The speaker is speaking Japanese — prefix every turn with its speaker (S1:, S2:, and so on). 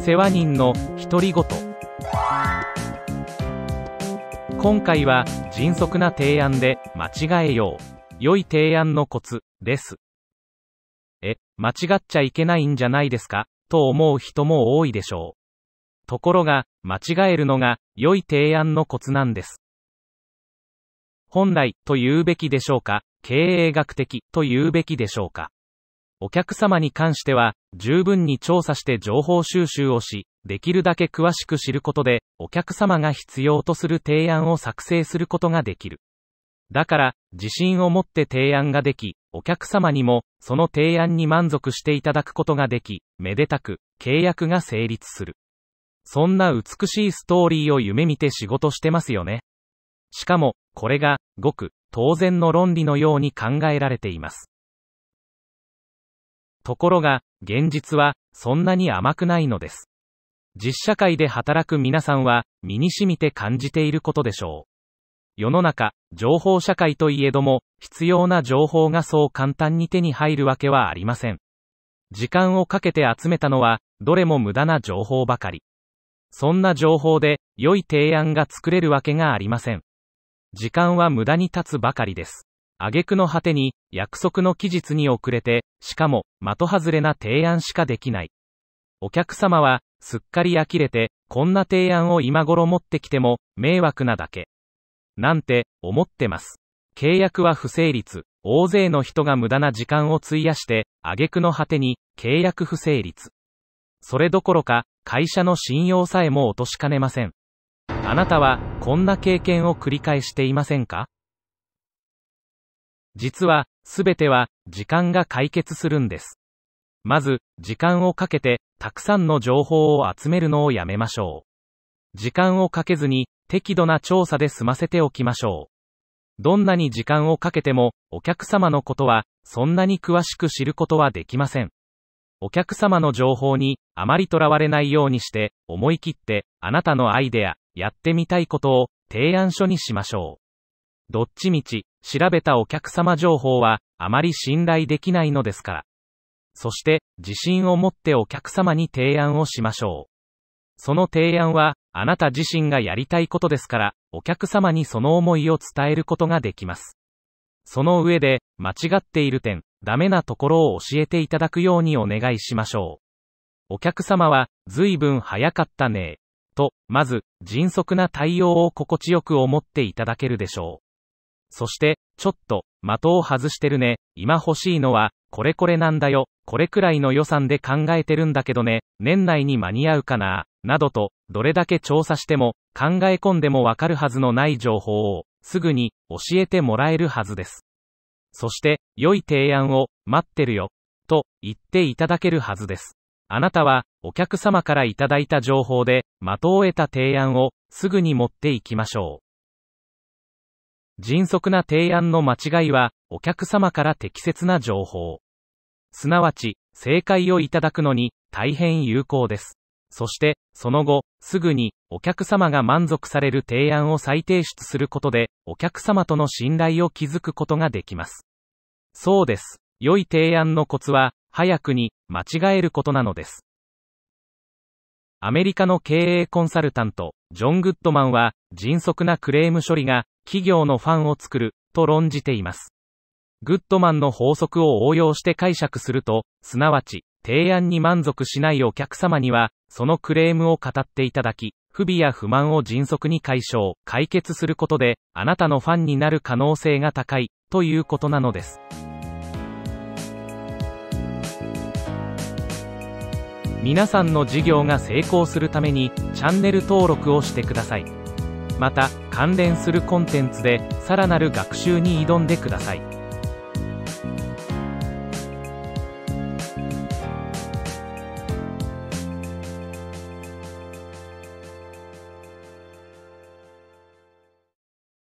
S1: 世話人の独り言今回は迅速な提案で間違えよう良い提案のコツですえ間違っちゃいけないんじゃないですかと思う人も多いでしょうところが間違えるのが良い提案のコツなんです本来と言うべきでしょうか経営学的と言うべきでしょうかお客様に関しては、十分に調査して情報収集をし、できるだけ詳しく知ることで、お客様が必要とする提案を作成することができる。だから、自信を持って提案ができ、お客様にも、その提案に満足していただくことができ、めでたく、契約が成立する。そんな美しいストーリーを夢見て仕事してますよね。しかも、これが、ごく、当然の論理のように考えられています。ところが、現実は、そんなに甘くないのです。実社会で働く皆さんは、身に染みて感じていることでしょう。世の中、情報社会といえども、必要な情報がそう簡単に手に入るわけはありません。時間をかけて集めたのは、どれも無駄な情報ばかり。そんな情報で、良い提案が作れるわけがありません。時間は無駄に経つばかりです。挙句の果てに、約束の期日に遅れて、しかも、的外れな提案しかできない。お客様は、すっかり呆れて、こんな提案を今頃持ってきても、迷惑なだけ。なんて、思ってます。契約は不成立。大勢の人が無駄な時間を費やして、挙句の果てに、契約不成立。それどころか、会社の信用さえも落としかねません。あなたは、こんな経験を繰り返していませんか実は、すべては、時間が解決するんです。まず、時間をかけて、たくさんの情報を集めるのをやめましょう。時間をかけずに、適度な調査で済ませておきましょう。どんなに時間をかけても、お客様のことは、そんなに詳しく知ることはできません。お客様の情報に、あまりとらわれないようにして、思い切って、あなたのアイデア、やってみたいことを、提案書にしましょう。どっちみち、調べたお客様情報は、あまり信頼できないのですから。そして、自信を持ってお客様に提案をしましょう。その提案は、あなた自身がやりたいことですから、お客様にその思いを伝えることができます。その上で、間違っている点、ダメなところを教えていただくようにお願いしましょう。お客様は、随分早かったね。と、まず、迅速な対応を心地よく思っていただけるでしょう。そして、ちょっと、的を外してるね。今欲しいのは、これこれなんだよ。これくらいの予算で考えてるんだけどね。年内に間に合うかな。などと、どれだけ調査しても、考え込んでもわかるはずのない情報を、すぐに、教えてもらえるはずです。そして、良い提案を、待ってるよ。と、言っていただけるはずです。あなたは、お客様からいただいた情報で、的を得た提案を、すぐに持っていきましょう。迅速な提案の間違いは、お客様から適切な情報。すなわち、正解をいただくのに、大変有効です。そして、その後、すぐに、お客様が満足される提案を再提出することで、お客様との信頼を築くことができます。そうです。良い提案のコツは、早くに、間違えることなのです。アメリカの経営コンサルタント、ジョン・グッドマンは、迅速なクレーム処理が、企業のファンを作る、と論じています。グッドマンの法則を応用して解釈すると、すなわち、提案に満足しないお客様には、そのクレームを語っていただき、不備や不満を迅速に解消、解決することで、あなたのファンになる可能性が高い、ということなのです。皆さんの事業が成功するためにチャンネル登録をしてくださいまた関連するコンテンツでさらなる学習に挑んでください